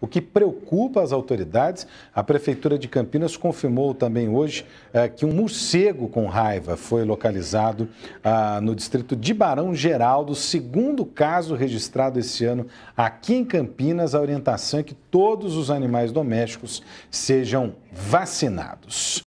o que preocupa as autoridades. A Prefeitura de Campinas confirmou também hoje eh, que um morcego com raiva foi localizado ah, no distrito de Barão Geraldo, segundo caso registrado esse ano aqui em Campinas. A orientação é que todos os animais domésticos sejam vacinados.